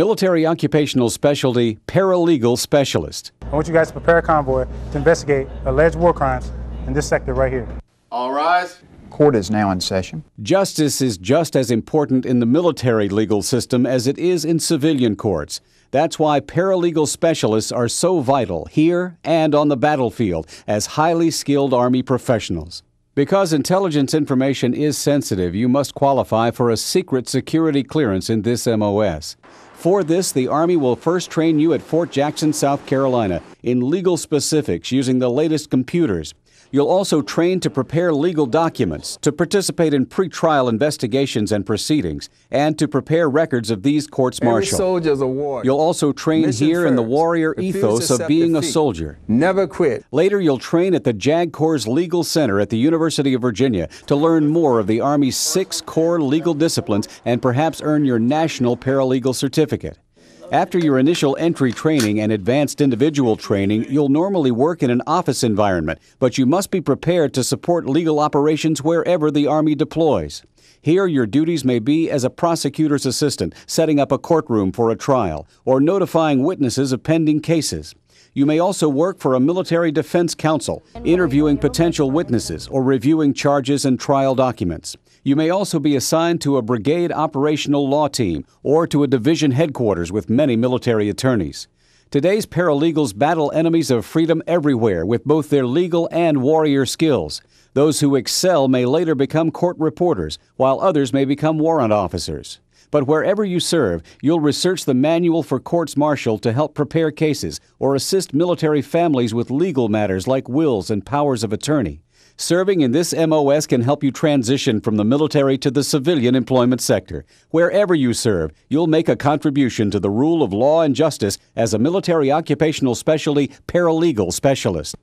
Military Occupational Specialty Paralegal Specialist. I want you guys to prepare a convoy to investigate alleged war crimes in this sector right here. All rise. Court is now in session. Justice is just as important in the military legal system as it is in civilian courts. That's why paralegal specialists are so vital here and on the battlefield as highly skilled Army professionals. Because intelligence information is sensitive, you must qualify for a secret security clearance in this MOS. For this, the Army will first train you at Fort Jackson, South Carolina, in legal specifics using the latest computers. You'll also train to prepare legal documents, to participate in pretrial investigations and proceedings, and to prepare records of these courts martial. soldier's warrior. You'll also train Mission here first. in the warrior Refuse ethos of being defeat. a soldier. Never quit. Later, you'll train at the JAG Corps Legal Center at the University of Virginia to learn more of the Army's six core legal disciplines and perhaps earn your national paralegal certificate certificate. After your initial entry training and advanced individual training, you'll normally work in an office environment, but you must be prepared to support legal operations wherever the Army deploys. Here, your duties may be as a prosecutor's assistant, setting up a courtroom for a trial, or notifying witnesses of pending cases. You may also work for a military defense counsel, interviewing potential witnesses or reviewing charges and trial documents. You may also be assigned to a brigade operational law team or to a division headquarters with many military attorneys. Today's paralegals battle enemies of freedom everywhere with both their legal and warrior skills. Those who excel may later become court reporters, while others may become warrant officers. But wherever you serve, you'll research the manual for courts martial to help prepare cases or assist military families with legal matters like wills and powers of attorney. Serving in this MOS can help you transition from the military to the civilian employment sector. Wherever you serve, you'll make a contribution to the rule of law and justice as a military occupational specialty paralegal specialist.